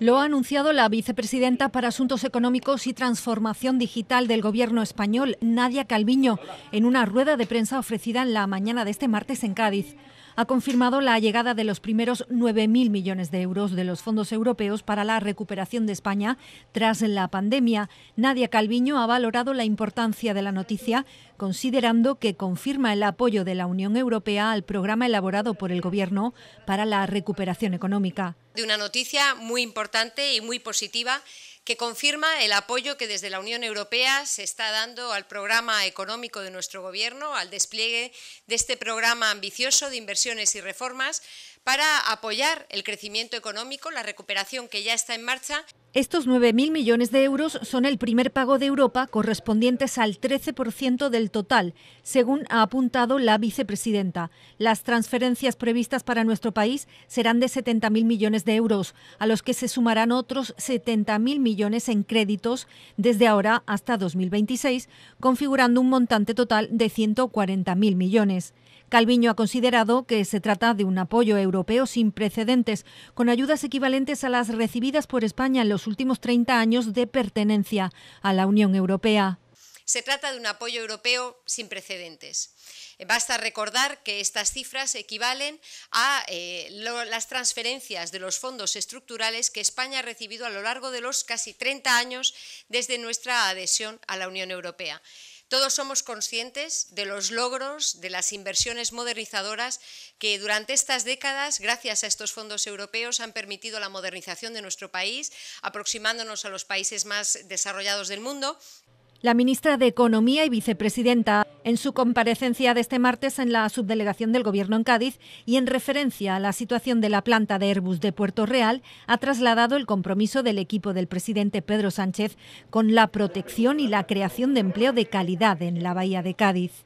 Lo ha anunciado la vicepresidenta para Asuntos Económicos y Transformación Digital del Gobierno español, Nadia Calviño, en una rueda de prensa ofrecida en la mañana de este martes en Cádiz ha confirmado la llegada de los primeros 9.000 millones de euros de los fondos europeos para la recuperación de España tras la pandemia. Nadia Calviño ha valorado la importancia de la noticia, considerando que confirma el apoyo de la Unión Europea al programa elaborado por el Gobierno para la recuperación económica. De una noticia muy importante y muy positiva que confirma el apoyo que desde la Unión Europea se está dando al programa económico de nuestro Gobierno, al despliegue de este programa ambicioso de inversiones y reformas para apoyar el crecimiento económico, la recuperación que ya está en marcha. Estos 9.000 millones de euros son el primer pago de Europa correspondientes al 13% del total, según ha apuntado la vicepresidenta. Las transferencias previstas para nuestro país serán de 70.000 millones de euros, a los que se sumarán otros 70.000 millones en créditos desde ahora hasta 2026, configurando un montante total de 140.000 millones. Calviño ha considerado que se trata de un apoyo europeo sin precedentes, con ayudas equivalentes a las recibidas por España en los últimos 30 años de pertenencia a la Unión Europea. Se trata de un apoyo europeo sin precedentes. Eh, basta recordar que estas cifras equivalen a eh, las transferencias de los fondos estructurales que España ha recibido a lo largo de los casi 30 años desde nuestra adhesión a la Unión Europea. Todos somos conscientes de los logros, de las inversiones modernizadoras que durante estas décadas, gracias a estos fondos europeos, han permitido la modernización de nuestro país, aproximándonos a los países más desarrollados del mundo la ministra de Economía y vicepresidenta en su comparecencia de este martes en la subdelegación del Gobierno en Cádiz y en referencia a la situación de la planta de Airbus de Puerto Real, ha trasladado el compromiso del equipo del presidente Pedro Sánchez con la protección y la creación de empleo de calidad en la Bahía de Cádiz.